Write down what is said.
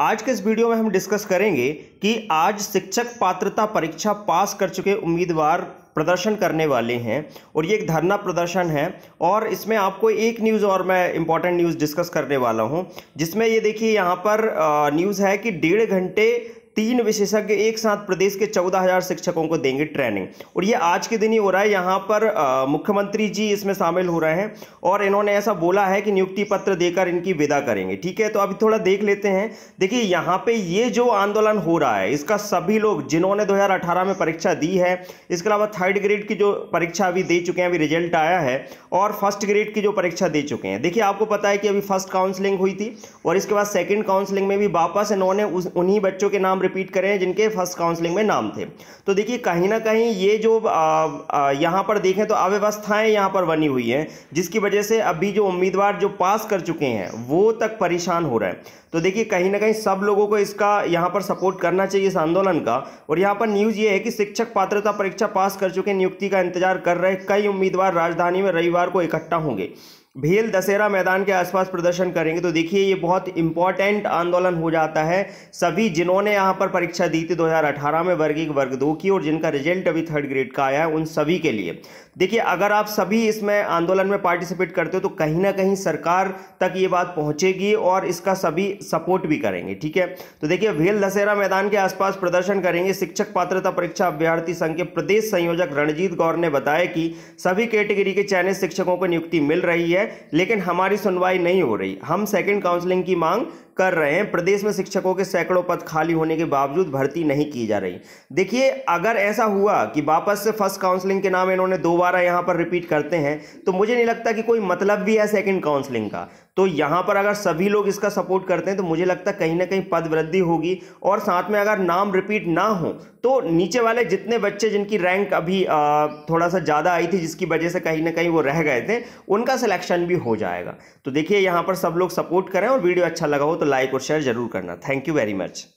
आज के इस वीडियो में हम डिस्कस करेंगे कि आज शिक्षक पात्रता परीक्षा पास कर चुके उम्मीदवार प्रदर्शन करने वाले हैं और ये एक धरना प्रदर्शन है और इसमें आपको एक न्यूज़ और मैं इम्पॉर्टेंट न्यूज़ डिस्कस करने वाला हूँ जिसमें ये देखिए यहाँ पर न्यूज़ है कि डेढ़ घंटे तीन विशेषज्ञ एक साथ प्रदेश के चौदह हजार शिक्षकों को देंगे ट्रेनिंग और ये आज के दिन ही हो रहा है यहाँ पर मुख्यमंत्री जी इसमें शामिल हो रहे हैं और इन्होंने ऐसा बोला है कि नियुक्ति पत्र देकर इनकी विदा करेंगे ठीक है तो अभी थोड़ा देख लेते हैं देखिए यहाँ पे ये जो आंदोलन हो रहा है इसका सभी लोग जिन्होंने दो में परीक्षा दी है इसके अलावा थर्ड ग्रेड की जो परीक्षा अभी दे चुके हैं अभी रिजल्ट आया है और फर्स्ट ग्रेड की जो परीक्षा दे चुके हैं देखिए आपको पता है कि अभी फर्स्ट काउंसलिंग हुई थी और इसके बाद सेकेंड काउंसलिंग में भी वापस इन्होंने उन्हीं बच्चों के नाम नाम रिपीट करें जिनके फर्स्ट काउंसलिंग में नाम थे तो देखिए कहीं ना कहीं ये जो यहाँ पर देखें तो अव्यवस्थाएं यहाँ पर बनी हुई हैं जिसकी वजह से अभी जो उम्मीदवार जो पास कर चुके हैं वो तक परेशान हो रहे हैं तो देखिए कहीं ना कहीं सब लोगों को इसका यहाँ पर सपोर्ट करना चाहिए इस आंदोलन का और यहाँ पर न्यूज़ ये है कि शिक्षक पात्रता परीक्षा पास कर चुके नियुक्ति का इंतजार कर रहे कई उम्मीदवार राजधानी में रविवार को इकट्ठा होंगे भील दशहरा मैदान के आसपास प्रदर्शन करेंगे तो देखिए ये बहुत इंपॉर्टेंट आंदोलन हो जाता है सभी जिन्होंने यहाँ पर परीक्षा दी थी 2018 में वर्ग एक वर्ग दो की और जिनका रिजल्ट अभी थर्ड ग्रेड का आया है उन सभी के लिए देखिए अगर आप सभी इसमें आंदोलन में पार्टिसिपेट करते हो तो कहीं ना कहीं सरकार तक ये बात पहुँचेगी और इसका सभी सपोर्ट भी करेंगे ठीक है तो देखिए भील दशहरा मैदान के आसपास प्रदर्शन करेंगे शिक्षक पात्रता परीक्षा अभ्यर्थी संघ के प्रदेश संयोजक रणजीत गौर ने बताया कि सभी कैटेगरी के चयनित शिक्षकों को नियुक्ति मिल रही है लेकिन हमारी सुनवाई नहीं हो रही हम सेकंड काउंसलिंग की मांग कर रहे हैं प्रदेश में शिक्षकों के सैकड़ों पद खाली होने के बावजूद भर्ती नहीं की जा रही देखिए अगर ऐसा हुआ कि वापस से फर्स्ट काउंसलिंग के नाम इन्होंने दोबारा यहाँ पर रिपीट करते हैं तो मुझे नहीं लगता कि कोई मतलब भी है सेकेंड काउंसलिंग का तो यहाँ पर अगर सभी लोग इसका सपोर्ट करते हैं तो मुझे लगता है कहीं ना कहीं पद वृद्धि होगी और साथ में अगर नाम रिपीट ना हो तो नीचे वाले जितने बच्चे जिनकी रैंक अभी थोड़ा सा ज़्यादा आई थी जिसकी वजह से कहीं ना कहीं वो रह गए थे उनका सिलेक्शन भी हो जाएगा तो देखिए यहाँ पर सब लोग सपोर्ट करें और वीडियो अच्छा लगा हो तो तो लाइक और शेयर जरूर करना थैंक यू वेरी मच